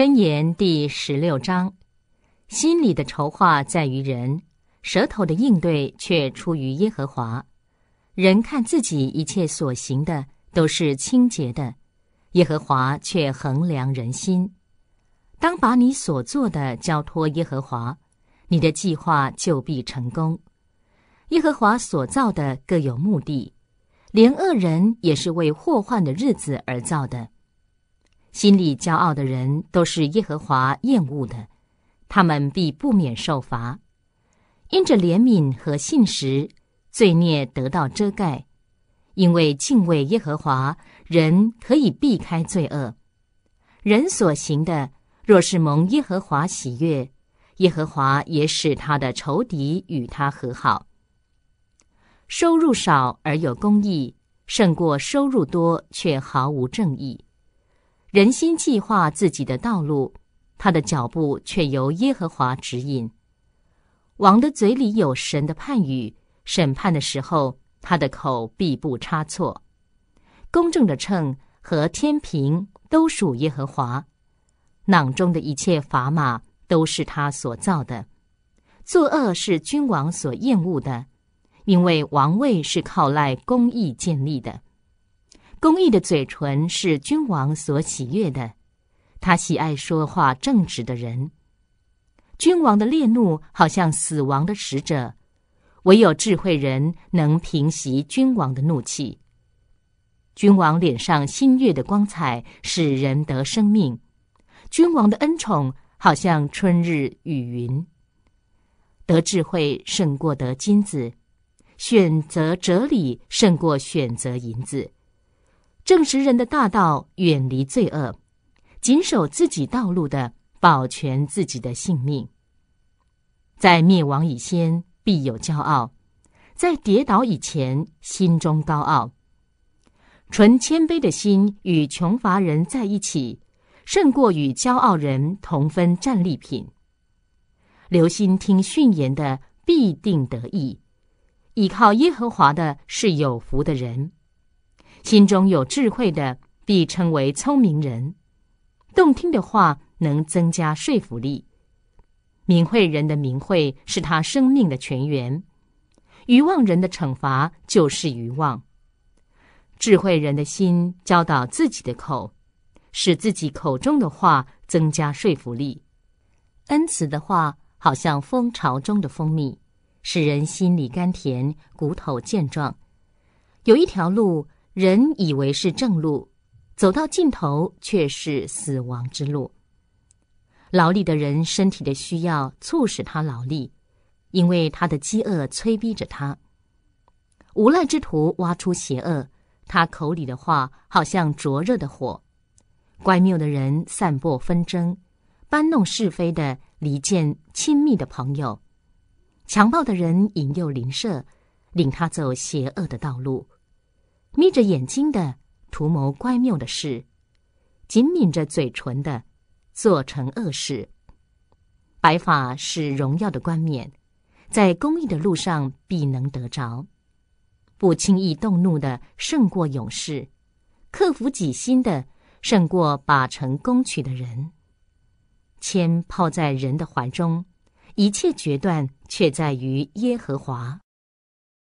箴言第十六章：心里的筹划在于人，舌头的应对却出于耶和华。人看自己一切所行的都是清洁的，耶和华却衡量人心。当把你所做的交托耶和华，你的计划就必成功。耶和华所造的各有目的，连恶人也是为祸患的日子而造的。心里骄傲的人都是耶和华厌恶的，他们必不免受罚。因着怜悯和信实，罪孽得到遮盖；因为敬畏耶和华，人可以避开罪恶。人所行的若是蒙耶和华喜悦，耶和华也使他的仇敌与他和好。收入少而有公义，胜过收入多却毫无正义。人心计划自己的道路，他的脚步却由耶和华指引。王的嘴里有神的判语，审判的时候，他的口必不差错。公正的秤和天平都属耶和华，囊中的一切砝码都是他所造的。作恶是君王所厌恶的，因为王位是靠赖公义建立的。公义的嘴唇是君王所喜悦的，他喜爱说话正直的人。君王的烈怒好像死亡的使者，唯有智慧人能平息君王的怒气。君王脸上新月的光彩使人得生命，君王的恩宠好像春日雨云。得智慧胜过得金子，选择哲理胜过选择银子。证实人的大道远离罪恶，谨守自己道路的保全自己的性命。在灭亡以先必有骄傲，在跌倒以前心中高傲。纯谦卑的心与穷乏人在一起，胜过与骄傲人同分战利品。留心听训言的必定得益，依靠耶和华的是有福的人。心中有智慧的，必称为聪明人；动听的话能增加说服力。明慧人的明慧是他生命的泉源；愚妄人的惩罚就是愚妄。智慧人的心教导自己的口，使自己口中的话增加说服力。恩慈的话好像蜂巢中的蜂蜜，使人心里甘甜，骨头健壮。有一条路。人以为是正路，走到尽头却是死亡之路。劳力的人，身体的需要促使他劳力，因为他的饥饿催逼着他。无赖之徒挖出邪恶，他口里的话好像灼热的火。乖谬的人散播纷争，搬弄是非的离间亲密的朋友。强暴的人引诱邻舍，领他走邪恶的道路。眯着眼睛的图谋乖谬的事，紧抿着嘴唇的做成恶事。白发是荣耀的冠冕，在公益的路上必能得着。不轻易动怒的胜过勇士，克服己心的胜过把成攻取的人。谦泡在人的怀中，一切决断却在于耶和华。